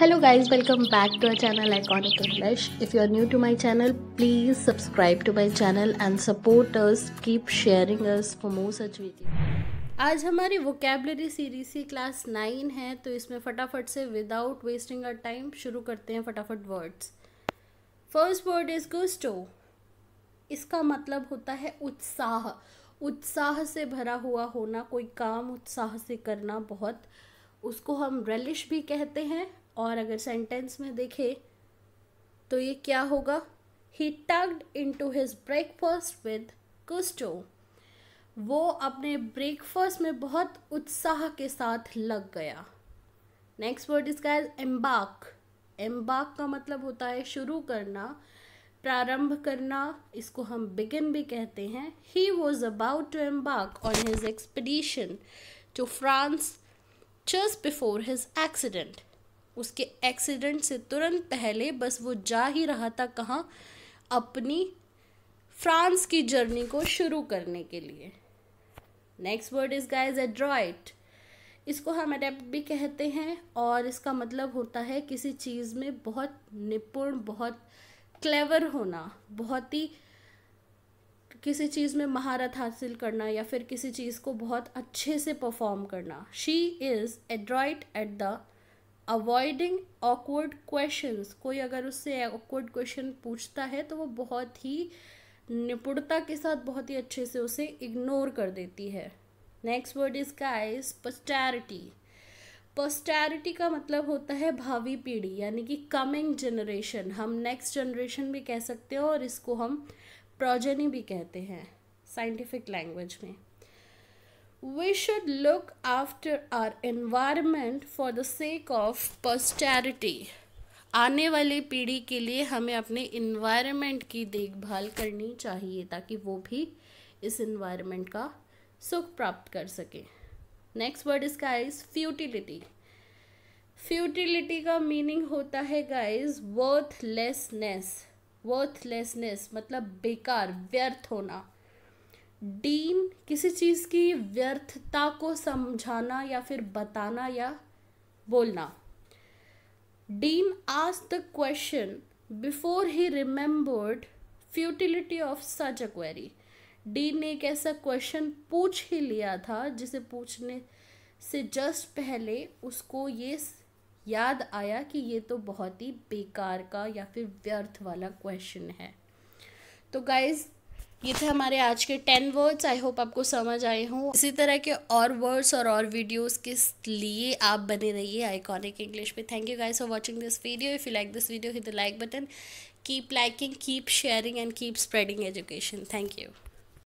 Hello guys welcome back to our channel iconic English if you are new to my channel please subscribe to my channel and support us keep sharing us for more such video आज हमारी vocabulary series सी class nine है तो इसमें फटाफट से without wasting a time शुरू करते हैं फटाफट words first word is gusto इसका मतलब होता है उत्साह उत्साह से भरा हुआ होना कोई काम उत्साह से करना बहुत उसको हम रेलिश भी कहते हैं और अगर सेंटेंस में देखें तो ये क्या होगा he tucked into his breakfast with कुस्टो वो अपने ब्रेकफास्ट में बहुत उत्साह के साथ लग गया नेक्स्ट वर्ड इसका है एम्बाक एम्बाक का मतलब होता है शुरू करना प्रारंभ करना इसको हम बिगिन भी कहते हैं he was about to embark on his expedition to France just before his accident. उसके एक्सीडेंट से तुरंत पहले बस वो जा ही रहा था कहाँ अपनी फ्रांस की जर्नी को शुरू करने के लिए next word is guys adroit इसको हम अडेप्ट भी कहते हैं और इसका मतलब होता है किसी चीज़ में बहुत निपुण बहुत क्लेवर होना बहुत ही किसी चीज़ में महारत हासिल करना या फिर किसी चीज़ को बहुत अच्छे से परफॉर्म करना she is adroit at the avoiding awkward question कोई अगर उससे ऑकवर्ड क्वेश्चन पूछता है तो वो बहुत ही निपुणता के साथ बहुत ही अच्छे से उसे इग्नोर कर देती है next word is guys posterity posterity का मतलब होता है भावी पीढ़ी यानी कि कमिंग जनरेशन हम नेक्स्ट जनरेशन भी कह सकते हैं और इसको हम प्रोजेनी भी कहते हैं साइंटिफिक लैंग्वेज में we should look after our environment for the sake of posterity आने वाली पीढ़ी के लिए हमें अपने इन्वायरमेंट की देखभाल करनी चाहिए ताकि वो भी इस इन्वायरमेंट का सुख प्राप्त कर सके next word is futility futility का मीनिंग होता है गाइज वर्थलेसनेस वर्थलेसनेस मतलब बेकार व्यर्थ होना डीन किसी चीज़ की व्यर्थता को समझाना या फिर बताना या बोलना डीन आज the question before he remembered futility of such a query dean ने एक ऐसा क्वेश्चन पूछ ही लिया था जिसे पूछने से जस्ट पहले उसको ये याद आया कि ये तो बहुत ही बेकार का या फिर व्यर्थ वाला क्वेश्चन है तो गाइज ये थे हमारे आज के टेन वर्ड्स आई होप आपको समझ आए हों इसी तरह के और वर्ड्स और और वीडियोस के लिए आप बने रहिए आइकॉनिक इंग्लिश पे thank you guys for watching this video if you like this video hit the like button keep liking keep sharing and keep spreading education thank you